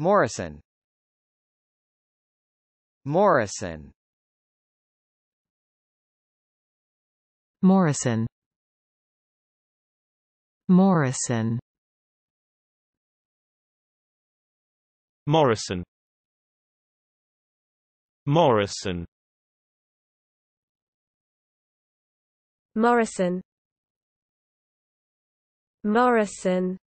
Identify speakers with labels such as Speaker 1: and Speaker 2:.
Speaker 1: Morrison Morrison Morrison Morrison Morrison Morrison Morrison Morrison